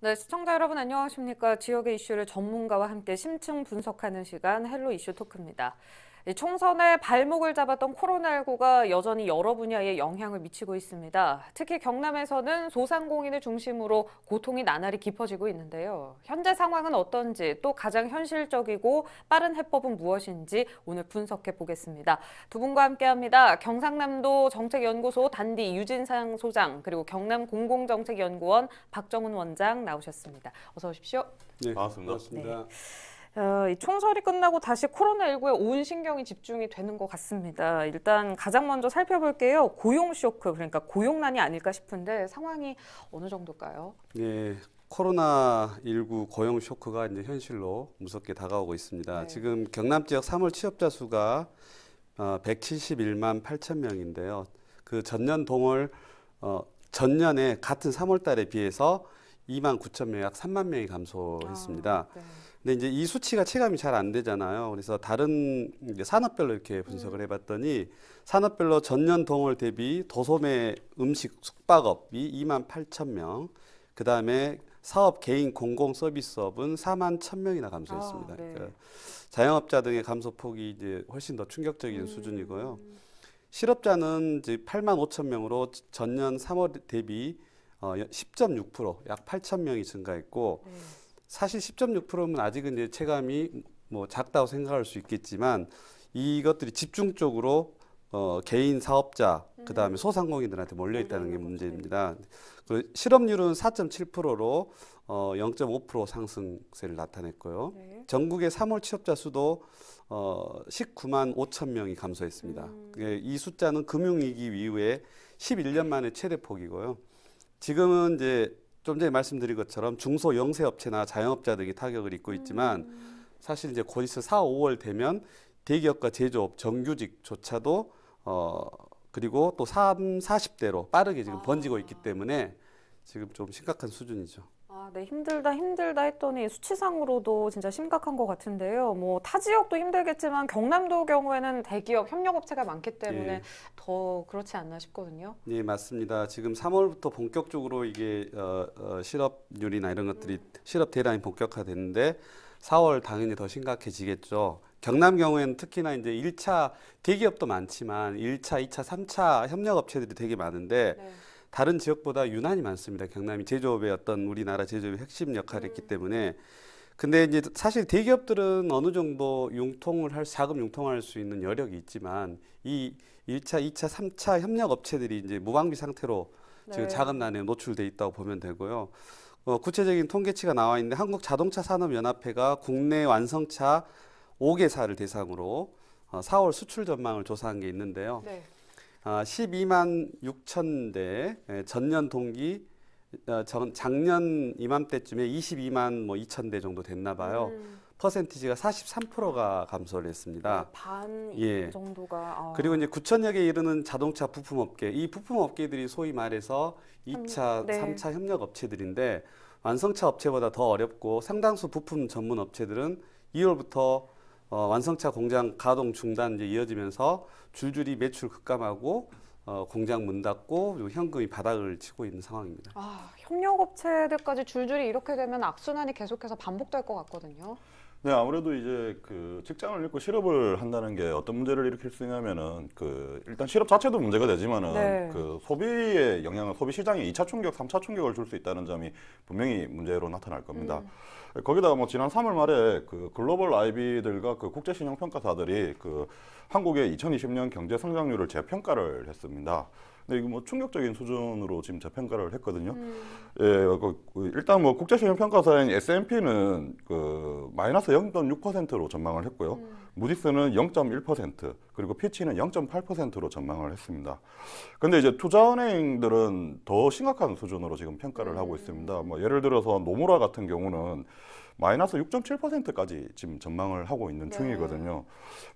네, 시청자 여러분 안녕하십니까? 지역의 이슈를 전문가와 함께 심층 분석하는 시간 헬로 이슈 토크입니다. 예, 총선에 발목을 잡았던 코로나19가 여전히 여러 분야에 영향을 미치고 있습니다. 특히 경남에서는 소상공인을 중심으로 고통이 나날이 깊어지고 있는데요. 현재 상황은 어떤지 또 가장 현실적이고 빠른 해법은 무엇인지 오늘 분석해 보겠습니다. 두 분과 함께합니다. 경상남도 정책연구소 단디 유진상 소장 그리고 경남 공공정책연구원 박정훈 원장 나오셨습니다. 어서 오십시오. 네, 반갑습니다. 네. 어, 이 총설이 끝나고 다시 코로나19에 온 신경이 집중이 되는 것 같습니다. 일단 가장 먼저 살펴볼게요. 고용 쇼크, 그러니까 고용난이 아닐까 싶은데 상황이 어느 정도일까요? 네, 예, 코로나19 고용 쇼크가 이제 현실로 무섭게 다가오고 있습니다. 네. 지금 경남 지역 3월 취업자 수가 171만 어, 8천 명인데요. 그 전년 동월 어, 전년에 같은 3월 달에 비해서 2만 9천 명, 약 3만 명이 감소했습니다. 아, 네. 근데 이제 이 수치가 체감이 잘 안 되잖아요. 그래서 다른 산업별로 이렇게 분석을 음. 해봤더니 산업별로 전년 동월 대비 도소매 음식 숙박업이 2만 8천 명, 그 다음에 사업 개인 공공 서비스업은 4만 1 0명이나 감소했습니다. 아, 네. 그러니까 자영업자 등의 감소폭이 이제 훨씬 더 충격적인 음. 수준이고요. 실업자는 이제 8만 5천 명으로 전년 3월 대비 어, 10.6%약 8천 명이 증가했고 음. 사실 10.6%면 아직은 이제 체감이 뭐 작다고 생각할 수 있겠지만 이것들이 집중적으로 어, 개인 사업자 그다음에 음. 소상공인들한테 몰려 있다는 게 음, 문제입니다. 음, 그 실업률은 4.7%로 어, 0.5% 상승세를 나타냈고요. 네. 전국의 3월 취업자 수도 어, 19만 5천 명이 감소했습니다. 예, 이 숫자는 금융위기 이후에 11년 만에 최대 폭이고요. 지금은 이제 좀 전에 말씀드린 것처럼 중소 영세 업체나 자영업자 등이 타격을 입고 있지만 음. 사실 이제 곧 있어 4, 5월 되면 대기업과 제조업 정규직조차도 어 그리고 또 3, 40대로 빠르게 지금 아. 번지고 있기 때문에 지금 좀 심각한 수준이죠. 네, 힘들다, 힘들다 했더니 수치상으로도 진짜 심각한 것 같은데요. 뭐, 타 지역도 힘들겠지만 경남도 경우에는 대기업 협력업체가 많기 때문에 예. 더 그렇지 않나 싶거든요. 예, 맞습니다. 지금 3월부터 본격적으로 이게 어, 어, 실업률이나 이런 것들이 음. 실업 대란이 본격화되는데 4월 당연히 더 심각해지겠죠. 경남 경우에는 특히나 이제 1차 대기업도 많지만 1차, 2차, 3차 협력업체들이 되게 많은데 네. 다른 지역보다 유난히 많습니다. 경남이 제조업의 어떤 우리나라 제조업의 핵심 역할을 했기 음. 때문에 근데 이제 사실 대기업들은 어느 정도 융통을 할 자금 융통할 수 있는 여력이 있지만 이 1차, 2차, 3차 협력 업체들이 이제 무방비 상태로 지금 네. 자금난에 노출돼 있다고 보면 되고요. 어, 구체적인 통계치가 나와 있는데 한국 자동차 산업 연합회가 국내 완성차 5개사를 대상으로 어, 4월 수출 전망을 조사한 게 있는데요. 네. 12만 아, 6천 대 예, 전년 동기 어, 작년 이맘때쯤에 22만 뭐 2천 대 정도 됐나 봐요. 음. 퍼센티지가 43%가 감소를 했습니다. 네, 반 예. 정도가. 아. 그리고 이제 9천역에 이르는 자동차 부품업계. 이 부품업계들이 소위 말해서 2차, 네. 3차 협력업체들인데 완성차 업체보다 더 어렵고 상당수 부품 전문 업체들은 2월부터 어, 완성차 공장 가동 중단 이제 이어지면서 줄줄이 매출 급감하고 어, 공장 문 닫고 현금이 바닥을 치고 있는 상황입니다. 아, 협력업체들까지 줄줄이 이렇게 되면 악순환이 계속해서 반복될 것 같거든요. 네, 아무래도 이제 그 직장을 잃고 실업을 한다는 게 어떤 문제를 일으킬 수 있냐면은 그 일단 실업 자체도 문제가 되지만은 네. 그 소비의 영향을 소비 시장에 이차 충격, 삼차 충격을 줄 수 있다는 점이 분명히 문제로 나타날 겁니다. 음. 거기다가 뭐 지난 3월 말에 그 글로벌 IB들과 그 국제 신용 평가사들이 그 한국의 2020년 경제 성장률을 재평가를 했습니다. 근데 이게 뭐 충격적인 수준으로 지금 재평가를 했거든요. 음. 예, 그, 그 일단 뭐 국제신용 평가사인 S&P는 그 마이너스 0.6%로 전망을 했고요. 음. 무디스는 0.1% 그리고 피치는 0.8%로 전망을 했습니다. 근데 이제 투자은행들은 더 심각한 수준으로 지금 평가를 하고 음. 있습니다. 뭐 예를 들어서 노무라 같은 경우는 마이너스 6.7%까지 지금 전망을 하고 있는 네. 중이거든요.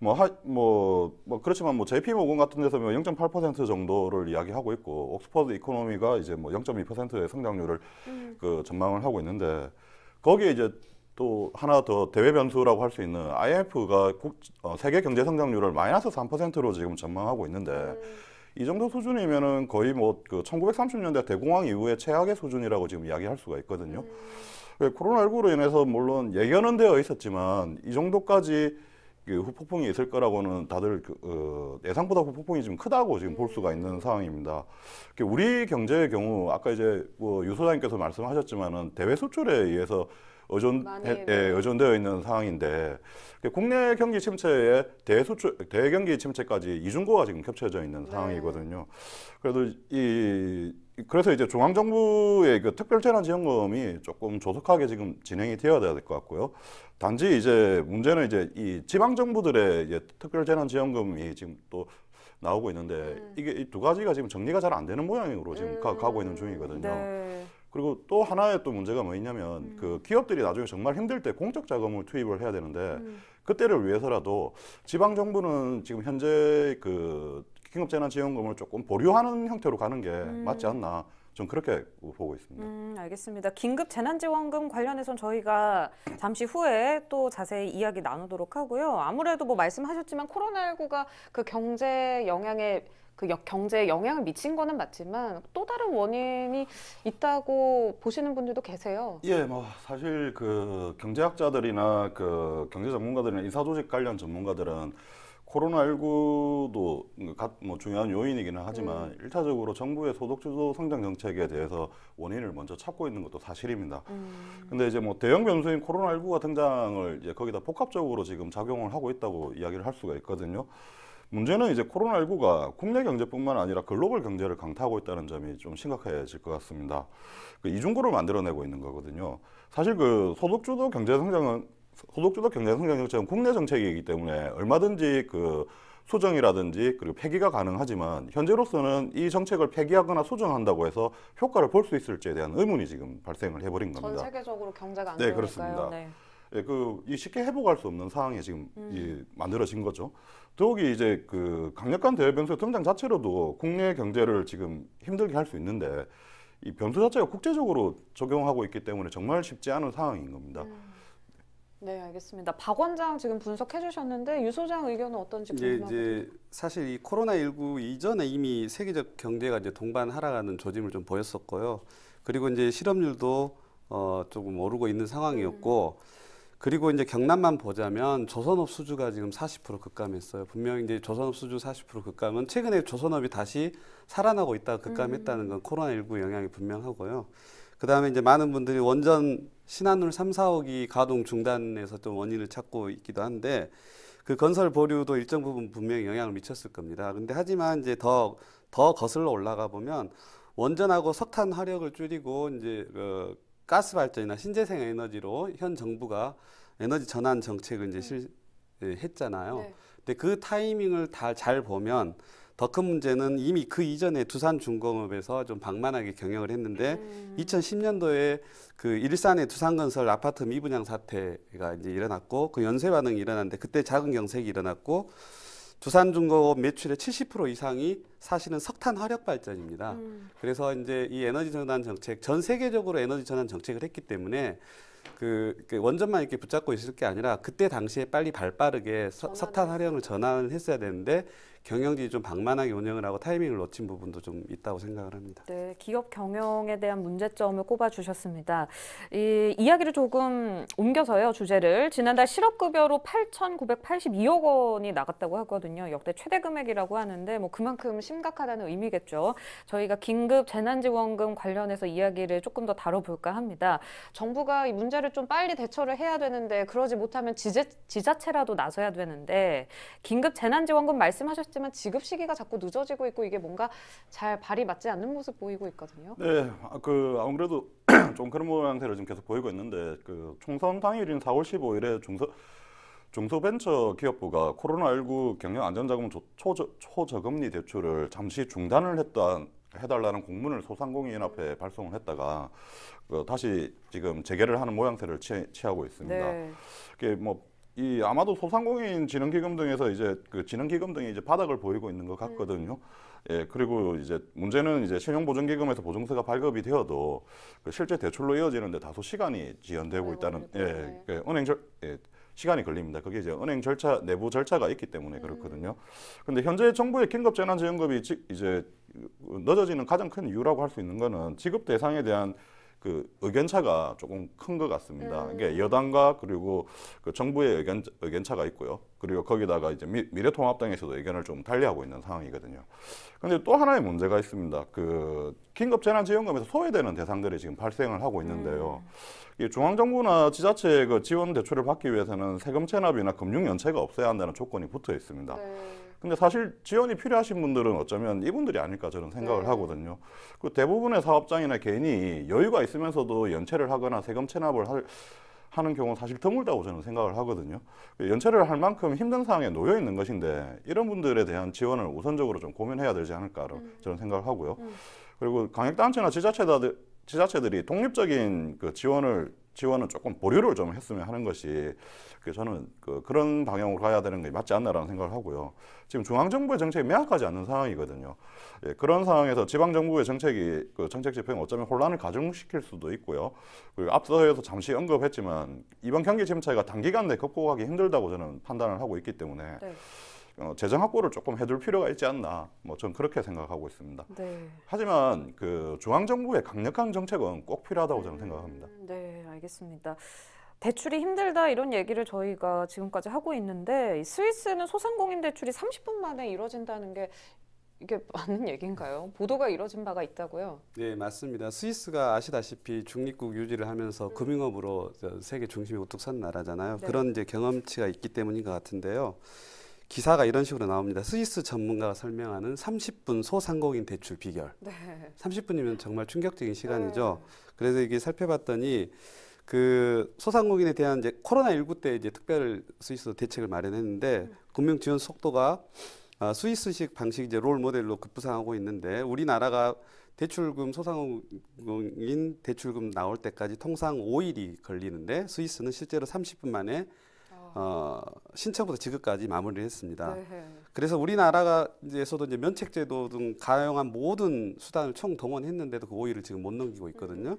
뭐, 하, 뭐, 뭐, 그렇지만 뭐 JP모건 같은 데서 뭐0.8% 정도를 이야기하고 있고 옥스퍼드 이코노미가 이제 뭐 0.2%의 성장률을 음. 그 전망을 하고 있는데 거기에 이제 또 하나 더 대외 변수라고 할 수 있는 IMF가 국, 어, 세계 경제 성장률을 마이너스 3%로 지금 전망하고 있는데 음. 이 정도 수준이면은 거의 뭐 그 1930년대 대공황 이후에 최악의 수준이라고 지금 이야기할 수가 있거든요. 음. 예, 코로나19로 인해서 물론 예견은 되어 있었지만 이 정도까지 그 후폭풍이 있을 거라고는 다들 그, 어, 예상보다 후폭풍이 지금 크다고 지금 볼 수가 있는 음. 상황입니다. 우리 경제의 경우 아까 이제 뭐 유소장님께서 말씀하셨지만은 대외 수출에 의해서 의존, 예, 의존되어 있는 상황인데 국내 경기 침체에 대수출, 대경기 침체까지 이중고가 지금 겹쳐져 있는 네. 상황이거든요. 그래도 이 그래서 이제 중앙정부의 그 특별재난지원금이 조금 조속하게 지금 진행이 되어야 될 것 같고요. 단지 이제 문제는 이제 이 지방정부들의 이제 특별재난지원금이 지금 또 나오고 있는데 음. 이게 이 두 가지가 지금 정리가 잘 안 되는 모양으로 지금 음. 가, 고 있는 중이거든요. 네. 그리고 또 하나의 또 문제가 뭐냐면 음. 그 기업들이 나중에 정말 힘들 때 공적 자금을 투입을 해야 되는데 음. 그때를 위해서라도 지방 정부는 지금 현재 그 긴급재난지원금을 조금 보류하는 형태로 가는 게 음. 맞지 않나 좀 그렇게 보고 있습니다. 음, 알겠습니다. 긴급 재난지원금 관련해서는 저희가 잠시 후에 또 자세히 이야기 나누도록 하고요. 아무래도 뭐 말씀하셨지만 코로나19가 그 경제 영향에 그 경제에 영향을 미친 거는 맞지만 또 다른 원인이 있다고 보시는 분들도 계세요. 예, 뭐 사실 그 경제학자들이나 그 경제 전문가들이나 이사 조직 관련 전문가들은 코로나19도 뭐 중요한 요인이기는 하지만 음. 일차적으로 정부의 소득주도 성장 정책에 대해서 원인을 먼저 찾고 있는 것도 사실입니다. 음. 근데 이제 뭐 대형 변수인 코로나19가 등장을 이제 거기다 복합적으로 지금 작용을 하고 있다고 이야기를 할 수가 있거든요. 문제는 이제 코로나19가 국내 경제뿐만 아니라 글로벌 경제를 강타하고 있다는 점이 좀 심각해질 것 같습니다. 그 이중고를 만들어내고 있는 거거든요. 사실 그 소득주도 경제성장은 소득주도 경제성장 정책은 국내 정책이기 때문에 얼마든지 그 수정이라든지 그리고 폐기가 가능하지만 현재로서는 이 정책을 폐기하거나 수정한다고 해서 효과를 볼 수 있을지에 대한 의문이 지금 발생을 해버린 겁니다. 전 세계적으로 경제가 안 네, 그렇습니다. 네. 예, 그, 이 쉽게 회복할 수 없는 상황이 지금 음. 이 만들어진 거죠. 더욱이 이제 그 강력한 대외 변수의 등장 자체로도 국내 경제를 지금 힘들게 할 수 있는데 이 변수 자체가 국제적으로 적용하고 있기 때문에 정말 쉽지 않은 상황인 겁니다. 음. 네, 알겠습니다. 박 원장 지금 분석해 주셨는데 유 소장 의견은 어떤지 궁금합니다. 이제 사실 이 코로나 19 이전에 이미 세계적 경제가 이제 동반 하락하는 조짐을 좀 보였었고요. 그리고 이제 실업률도 어 조금 오르고 있는 상황이었고 음. 그리고 이제 경남만 보자면 조선업 수주가 지금 40% 급감했어요. 분명히 이제 조선업 수주 40% 급감은 최근에 조선업이 다시 살아나고 있다 급감했다는 건 음. 코로나19 영향이 분명하고요. 그 다음에 이제 많은 분들이 원전 신한울 3, 4호기 가동 중단에서 좀 원인을 찾고 있기도 한데 그 건설 보류도 일정 부분 분명히 영향을 미쳤을 겁니다. 근데 하지만 이제 더, 더 거슬러 올라가 보면 원전하고 석탄 화력을 줄이고 이제 그 가스 발전이나 신재생 에너지로 현 정부가 에너지 전환 정책을 이제 실 네. 했잖아요. 네. 근데 그 타이밍을 다 잘 보면 더 큰 문제는 이미 그 이전에 두산 중공업에서 좀 방만하게 경영을 했는데 음. 2010년도에 그 일산의 두산건설 아파트 미분양 사태가 이제 일어났고 그 연쇄 반응이 일어났는데 그때 작은 경색이 일어났고 두산중공업 매출의 70% 이상이 사실은 석탄 화력 발전입니다. 음. 그래서 이제 이 에너지 전환 정책 전 세계적으로 에너지 전환 정책을 했기 때문에 그, 그 원전만 이렇게 붙잡고 있을 게 아니라 그때 당시에 빨리 발빠르게 석탄 활용을 전환을 했어야 되는데 경영진이 좀 방만하게 운영을 하고 타이밍을 놓친 부분도 좀 있다고 생각을 합니다. 네, 기업 경영에 대한 문제점을 꼽아주셨습니다. 이 이야기를 조금 옮겨서요, 주제를. 지난달 실업급여로 8,982억 원이 나갔다고 하거든요. 역대 최대 금액이라고 하는데 뭐 그만큼 심각하다는 의미겠죠. 저희가 긴급 재난지원금 관련해서 이야기를 조금 더 다뤄볼까 합니다. 정부가 이 문제를 좀 빨리 대처를 해야 되는데 그러지 못하면 지제, 지자체라도 나서야 되는데 긴급 재난지원금 말씀하셨 하셨지만 지급 시기가 자꾸 늦어지고 있고 이게 뭔가 잘 발이 맞지 않는 모습 보이고 있거든요. 네, 아, 그 아무래도 좀 그런 모양새를 지금 계속 보이고 있는데 그 총선 당일인 4월 15일에 중서 중소벤처기업부가 코로나19 경영안전자금 초저, 초저금리 대출을 잠시 중단을 했다 해달라는 공문을 소상공인 앞에 발송을 했다가 어, 다시 지금 재개를 하는 모양새를 취, 하고 있습니다. 네. 이게 뭐이 아마도 소상공인 지능기금 등에서 이제 그 지능기금 등이 이제 바닥을 보이고 있는 것 같거든요. 음. 예, 그리고 이제 문제는 이제 신용보증기금에서 보증세가 발급이 되어도 그 실제 대출로 이어지는데 다소 시간이 지연되고 있다는 예, 네. 그 은행 절 예, 시간이 걸립니다. 그게 이제 은행 절차 내부 절차가 있기 때문에 음. 그렇거든요. 음. 근데 현재 정부의 긴급재난지원금이 이제 그, 늦어지는 가장 큰 이유라고 할 수 있는 거는 지급 대상에 대한 그 의견차가 조금 큰 것 같습니다. 음. 이게 여당과 그리고 그 정부의 의견 의견차가 있고요. 그리고 거기다가 이제 미, 래통합당에서도 의견을 좀 달리하고 있는 상황이거든요. 그데또 하나의 문제가 있습니다. 그 긴급재난지원금에서 소외되는 대상들이 지금 발생을 하고 있는데요. 음. 이 중앙정부나 지자체의 그 지원 대출을 받기 위해서는 세금 체납이나 금융 연체가 없어야 한다는 조건이 붙어 있습니다. 네. 근데 사실 지원이 필요하신 분들은 어쩌면 이분들이 아닐까 저는 생각을 네. 하거든요. 그 대부분의 사업장이나 개인이 여유가 있으면서도 연체를 하거나 세금 체납을 할, 하는 경우는 사실 드물다고 저는 생각을 하거든요. 그 연체를 할 만큼 힘든 상황에 놓여 있는 것인데 이런 분들에 대한 지원을 우선적으로 좀 고민해야 되지 않을까 음. 저는 생각을 하고요. 음. 그리고 광역단체나 지자체들, 지자체들이 독립적인 그 지원을 지원은 조금 보류를 좀 했으면 하는 것이 저는 그 그런 방향으로 가야 되는 게 맞지 않나라는 생각을 하고요. 지금 중앙정부의 정책이 명확하지 않는 상황이거든요. 예, 그런 상황에서 지방정부의 정책이 그 정책 집행 어쩌면 혼란을 가중시킬 수도 있고요. 그리고 앞서서 잠시 언급했지만 이번 경기 침체가 단기간 내 극복하기 힘들다고 저는 판단을 하고 있기 때문에 네. 어, 재정 확보를 조금 해둘 필요가 있지 않나 뭐전 그렇게 생각하고 있습니다. 네. 하지만 그 중앙 정부의 강력한 정책은 꼭 필요하다고 저는 생각합니다. 네. 알겠습니다. 대출이 힘들다 이런 얘기를 저희가 지금까지 하고 있는데 스위스는 소상공인 대출이 30분 만에 이루어진다는 게 이게 맞는 얘기인가요? 보도가 이뤄진 바가 있다고요? 네, 맞습니다. 스위스가 아시다시피 중립국 유지를 하면서 음. 금융업으로 세계 중심에 우뚝 선 나라잖아요. 네. 그런 이제 경험치가 있기 때문인 것 같은데요. 기사가 이런 식으로 나옵니다. 스위스 전문가가 설명하는 30분 소상공인 대출 비결. 네. 30분이면 정말 충격적인 시간이죠. 네. 그래서 이게 살펴봤더니 그 소상공인에 대한 이제 코로나 19때 이제 특별 스위스 대책을 마련했는데 금융 음. 지원 속도가 아, 스위스식 방식 이제 롤 모델로 급부상하고 있는데 우리나라가 대출금 소상공인 대출금 나올 때까지 통상 5일이 걸리는데 스위스는 실제로 30분 만에 아. 어, 신청부터 지급까지 마무리를 했습니다. 네. 네. 그래서 우리나라가이제서도 이제 면책제도 등 가용한 모든 수단을 총 동원했는데도 그 5일을 지금 못 넘기고 있거든요. 음.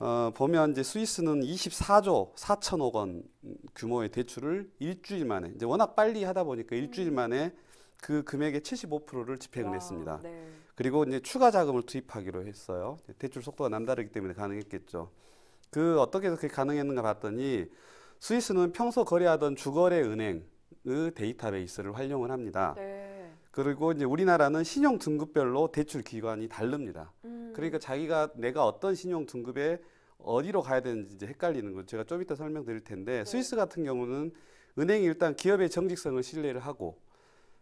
어, 보면 이제 스위스는 24조 4천억 원 규모의 대출을 일주일 만에 이제 워낙 빨리 하다 보니까 일주일 음. 만에 그 금액의 75%를 집행을 와, 아, 했습니다. 네. 그리고 이제 추가 자금을 투입하기로 했어요. 대출 속도가 남다르기 때문에 가능했겠죠. 그 어떻게 해서 그게 가능했는가 봤더니 스위스는 평소 거래하던 주거래 은행의 데이터베이스를 활용을 합니다. 네. 그리고 이제 우리나라는 신용 등급별로 대출 기관이 다릅니다. 음. 그러니까 자기가 내가 어떤 신용 등급에 어디로 가야 되는지 이제 헷갈리는 거죠 제가 좀 이따 설명드릴 텐데 네. 스위스 같은 경우는 은행이 일단 기업의 정직성을 신뢰를 하고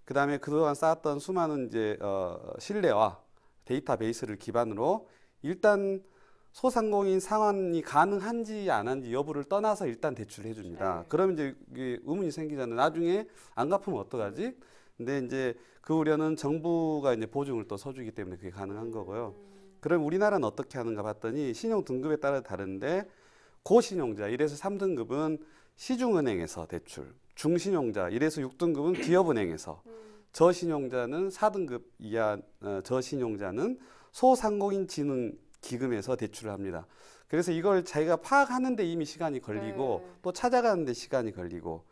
그다음에 그동안 쌓았던 수많은 이제 어 신뢰와 데이터베이스를 기반으로 일단 소상공인 상환이 가능한지 안 한지 여부를 떠나서 일단 대출을 해줍니다. 네. 그면 이제 의문이 생기잖아요. 나중에 안 갚으면 어떡하지? 음. 근데 이제 그 우려는 정부가 이제 보증을 또 서주기 때문에 그게 가능한 거고요. 음. 그럼 우리나라는 어떻게 하는가 봤더니 신용 등급에 따라 다른데 고신용자 1에서 3등급은 시중은행에서 대출, 중신용자 1에서 6등급은 기업은행에서, 음. 저신용자는 4등급 이하 어, 저신용자는 소상공인 진흥 기금에서 대출을 합니다. 그래서 이걸 자기가 파악하는데 이미 시간이 걸리고 네. 또 찾아가는데 시간이 걸리고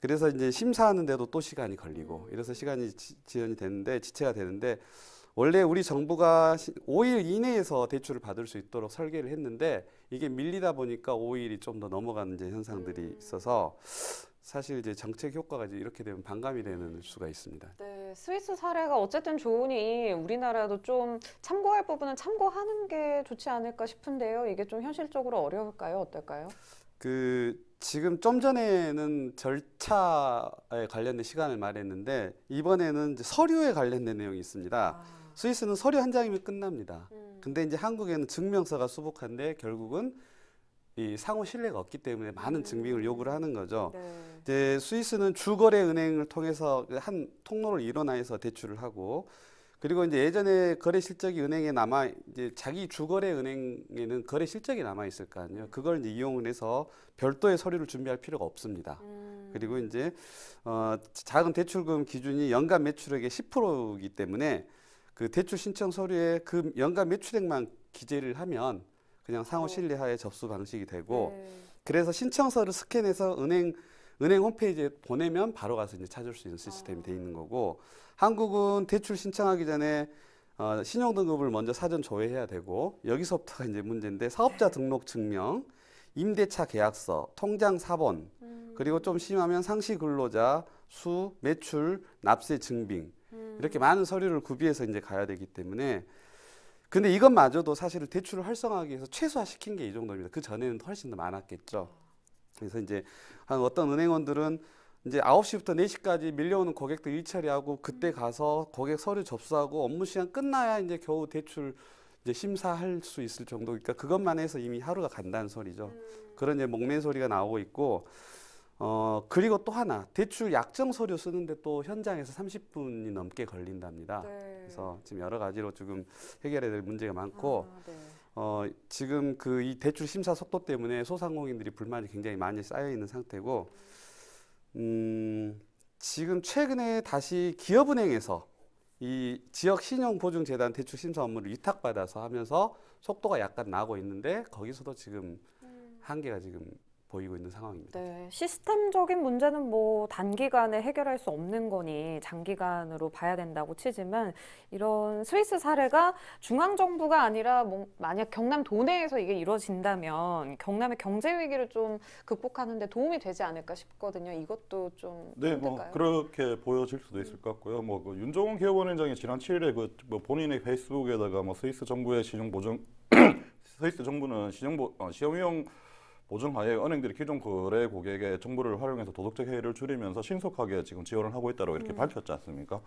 그래서 이제 심사하는데도 또 시간이 걸리고 음. 이래서 시간이 지, 연이 되는데 지체가 되는데 원래 우리 정부가 5일 이내에서 대출을 받을 수 있도록 설계를 했는데 이게 밀리다 보니까 5일이 좀 더 넘어가는 이제 현상들이 음. 있어서 사실 이제 정책 효과가 이제 이렇게 되면 반감이 되는 수가 있습니다. 네, 스위스 사례가 어쨌든 좋으니 우리나라도 좀 참고할 부분은 참고하는 게 좋지 않을까 싶은데요. 이게 좀 현실적으로 어려울까요? 어떨까요? 그 지금 좀 전에는 절차에 관련된 시간을 말했는데 이번에는 서류에 관련된 내용이 있습니다. 아. 스위스는 서류 한 장이면 끝납니다. 음. 근데 이제 한국에는 증명서가 수복한데 결국은 이 상호 신뢰가 없기 때문에 많은 음. 증빙을 요구를 하는 거죠. 네. 이제 스위스는 주거래 은행을 통해서 한 통로를 일원화해서 대출을 하고 그리고 이제 예전에 거래 실적이 은행에 남아 이제 자기 주거래 은행에는 거래 실적이 남아 있을 거 아니에요. 그걸 이제 이용을 해서 별도의 서류를 준비할 필요가 없습니다. 음. 그리고 이제 어 자금 대출금 기준이 연간 매출액의 10%이기 때문에 그 대출 신청 서류에 그 연간 매출액만 기재를 하면 그냥 상호 어. 신뢰하에 접수 방식이 되고 네. 그래서 신청서를 스캔해서 은행 은행 홈페이지에 보내면 바로 가서 이제 찾을 수 있는 시스템이 돼 있는 거고 한국은 대출 신청하기 전에 어, 신용 등급을 먼저 사전 조회해야 되고 여기서부터가 이제 문제인데 사업자 등록 증명, 임대차 계약서, 통장 사본, 음. 그리고 좀 심하면 상시 근로자 수, 매출, 납세 증빙 음. 이렇게 많은 서류를 구비해서 이제 가야 되기 때문에 근데 이것마저도 사실은 대출을 활성화하기 위해서 최소화시킨 게 이 정도입니다. 그 전에는 훨씬 더 많았겠죠. 그래서 이제 한 어떤 은행원들은 이제 9시부터 4시까지 밀려오는 고객들 일 처리하고 그때 가서 고객 서류 접수하고 업무 시간 끝나야 이제 겨우 대출 이제 심사할 수 있을 정도니까 그러니까 그것만 해서 이미 하루가 간다는 소리죠. 음. 그런 이제 목맨 소리가 나오고 있고 어 그리고 또 하나 대출 약정 서류 쓰는데 또 현장에서 30분이 넘게 걸린답니다. 네. 그래서 지금 여러 가지로 지금 해결해야 될 문제가 많고 아, 네. 어, 지금 그 이 대출 심사 속도 때문에 소상공인들이 불만이 굉장히 많이 쌓여 있는 상태고, 음, 지금 최근에 다시 기업은행에서 이 지역 신용보증재단 대출 심사 업무를 위탁받아서 하면서 속도가 약간 나고 있는데 거기서도 지금 음. 한계가 지금 보이고 있는 상황입니다. 네, 시스템적인 문제는 뭐 단기간에 해결할 수 없는 거니 장기간으로 봐야 된다고 치지만 이런 스위스 사례가 중앙 정부가 아니라 뭐 만약 경남 도내에서 이게 이루어진다면 경남의 경제 위기를 좀 극복하는데 도움이 되지 않을까 싶거든요. 이것도 좀 네, 힘들까요? 뭐 그렇게 보여질 수도 있을 것 같고요. 뭐그 윤종훈 기업원장이 지난 7일에 그뭐 본인의 페이스북에다가 뭐 스위스 정부의 신용 보증 스위스 정부는 시정 보 어, 시험 용 보증하에 은행들이 기존 거래 고객의 정보를 활용해서 도덕적 해이를 줄이면서 신속하게 지금 지원을 하고 있다고 이렇게 음. 밝혔지 않습니까?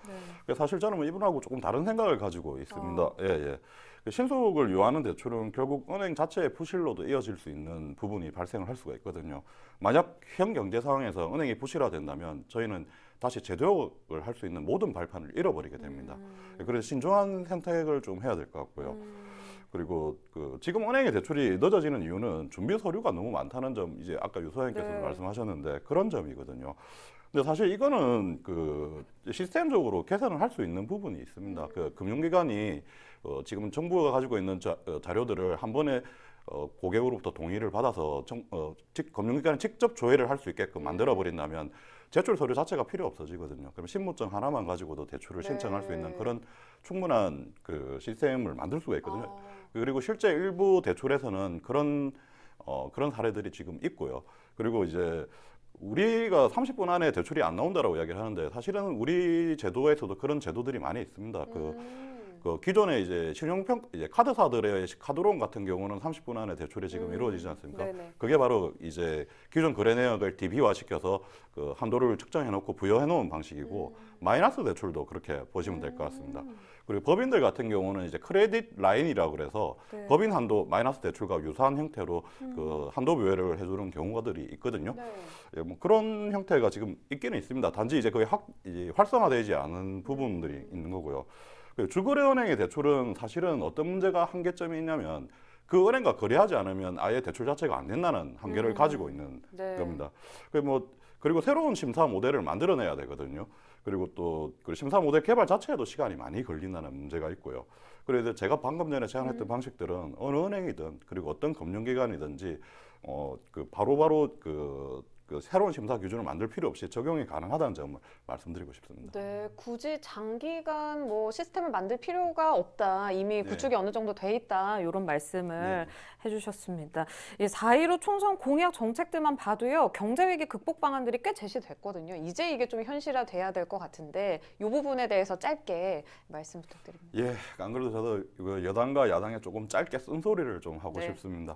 네. 사실 저는 뭐 이분하고 조금 다른 생각을 가지고 있습니다. 아. 예, 예. 그 신속을 요하는 대출은 결국 은행 자체의 부실로도 이어질 수 있는 부분이 발생을 할 수가 있거든요. 만약 현 경제 상황에서 은행이 부실화된다면 저희는 다시 제도를 할 수 있는 모든 발판을 잃어버리게 됩니다. 음. 그래서 신중한 선택을 좀 해야 될 것 같고요. 음. 그리고 그 지금 은행의 대출이 늦어지는 이유는 준비 서류가 너무 많다는 점 이제 아까 유소장님께서도 네. 말씀하셨는데 그런 점이거든요. 근데 사실 이거는 그 시스템적으로 개선을 할 수 있는 부분이 있습니다. 그 음. 금융기관이 어 지금 정부가 가지고 있는 자, 어, 자료들을 한 번에 어, 고객으로부터 동의를 받아서 정, 어, 직, 금융기관이 직접 조회를 할 수 있게끔 만들어 버린다면 제출 서류 자체가 필요 없어지거든요. 그럼 신분증 하나만 가지고도 대출을 신청할 수 있는 네. 그런 충분한 그 시스템을 만들 수가 있거든요. 아. 그리고 실제 일부 대출에서는 그런 어, 그런 사례들이 지금 있고요. 그리고 이제 우리가 30분 안에 대출이 안 나온다라고 이야기를 하는데 사실은 우리 제도에서도 그런 제도들이 많이 있습니다. 그, 음. 그 기존에 이제 신용평 이제 카드사들의 카드론 같은 경우는 30분 안에 대출이 지금 음. 이루어지지 않습니까? 네네. 그게 바로 이제 기존 거래 내역을 DB화 시켜서 그 한도를 측정해 놓고 부여해 놓은 방식이고 음. 마이너스 대출도 그렇게 보시면 될 것 같습니다. 음. 그리고 법인들 같은 경우는 이제 크레딧 라인이라고 그래서 네. 법인 한도 마이너스 대출과 유사한 형태로 그 음. 그 한도 부여를 해주는 경우가들이 있거든요. 네. 예, 뭐 그런 형태가 지금 있기는 있습니다. 단지 이제 그게 확, 이제 활성화되지 않은 부분들이 음. 있는 거고요. 주거래은행의 그 대출은 사실은 어떤 문제가 한계점이 있냐면 그 은행과 거래하지 않으면 아예 대출 자체가 안 된다는 한계를 음. 가지고 있는 네. 겁니다. 그뭐 그리고 새로운 심사 모델을 만들어내야 되거든요. 그리고 또 그 심사 모델 개발 자체에도 시간이 많이 걸린다는 문제가 있고요. 그래서 제가 방금 전에 제안했던 음. 방식들은 어느 은행이든 그리고 어떤 금융기관이든지 어그 바로바로 그그 새로운 심사 기준을 만들 필요 없이 적용이 가능하다는 점을 말씀드리고 싶습니다. 네, 굳이 장기간 뭐 시스템을 만들 필요가 없다. 이미 네. 구축이 네. 어느 정도 돼 있다. 이런 말씀을 네. 해주셨습니다. 예, 4.15 총선 공약 정책들만 봐도요. 경제위기 극복 방안들이 꽤 제시됐거든요. 이제 이게 좀 현실화돼야 될 것 같은데 이 부분에 대해서 짧게 말씀 부탁드립니다. 예, 안 그래도 저도 그 여당과 야당의 조금 짧게 쓴소리를 좀 하고 네. 싶습니다.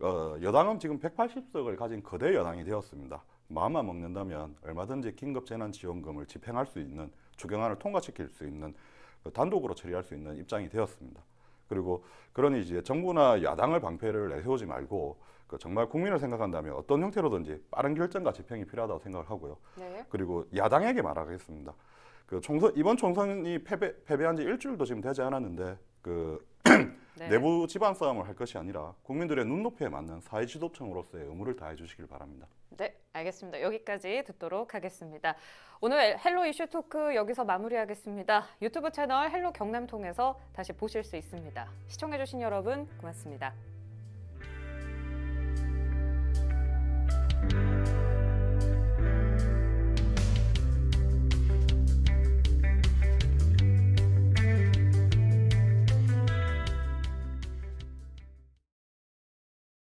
어, 여당은 지금 180석을 가진 거대 여당이 되었습니다. 마음만 먹는다면 얼마든지 긴급재난지원금을 집행할 수 있는 추경안을 통과시킬 수 있는 그 단독으로 처리할 수 있는 입장이 되었습니다. 그리고 그러니 이제 정부나 야당을 방패를 내세우지 말고 그 정말 국민을 생각한다면 어떤 형태로든지 빠른 결정과 집행이 필요하다고 생각을 하고요. 네. 그리고 야당에게 말하겠습니다. 그 총선 이번 총선이 패배, 패배한 지 일주일도 지금 되지 않았는데 그 네. 내부 지방 싸움을 할 것이 아니라 국민들의 눈높이에 맞는 사회 지도층으로서의 의무를 다해 주시길 바랍니다. 네, 알겠습니다. 여기까지 듣도록 하겠습니다. 오늘 헬로 이슈 토크 여기서 마무리하겠습니다. 유튜브 채널 헬로 경남 통해서 다시 보실 수 있습니다. 시청해주신 여러분 고맙습니다.